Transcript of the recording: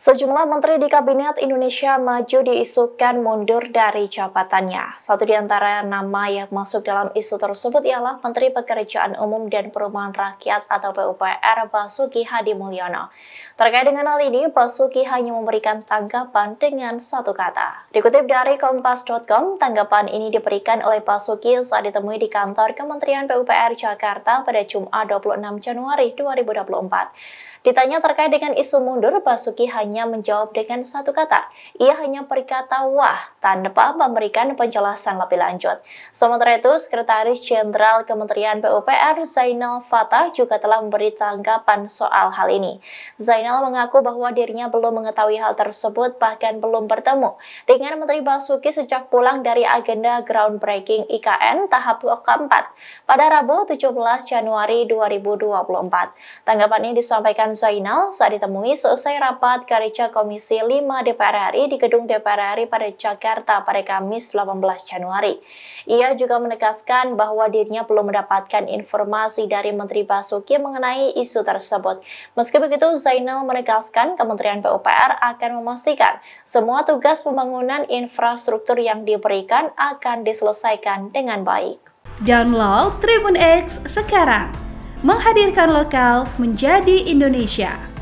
Sejumlah menteri di Kabinet Indonesia Maju diisukan mundur dari jabatannya. Satu di antara nama yang masuk dalam isu tersebut ialah Menteri Pekerjaan Umum dan Perumahan Rakyat atau PUPR Basuki Hadi Mulyono. Terkait dengan hal ini, Basuki hanya memberikan tanggapan dengan satu kata. Dikutip dari Kompas.com, tanggapan ini diberikan oleh Basuki saat ditemui di kantor Kementerian PUPR Jakarta pada Jumat 26 Januari 2024. Ditanya terkait dengan isu mundur, Basuki hanya hanya menjawab dengan satu kata. Ia hanya berkata wah tanpa memberikan penjelasan lebih lanjut. Sementara itu, Sekretaris Jenderal Kementerian PUPR Zainal Fatah juga telah memberi tanggapan soal hal ini. Zainal mengaku bahwa dirinya belum mengetahui hal tersebut bahkan belum bertemu dengan Menteri Basuki sejak pulang dari agenda groundbreaking IKN tahap keempat pada Rabu 17 Januari 2024. Tanggapan ini disampaikan Zainal saat ditemui selesai rapat ke Paripurna Komisi 5 DPR RI di Gedung DPR RI pada Jakarta pada Kamis 18 Januari. Ia juga menegaskan bahwa dirinya belum mendapatkan informasi dari Menteri Basuki mengenai isu tersebut. Meski begitu, Zainal menegaskan Kementerian PUPR akan memastikan semua tugas pembangunan infrastruktur yang diberikan akan diselesaikan dengan baik. Download Tribun X sekarang menghadirkan lokal menjadi Indonesia.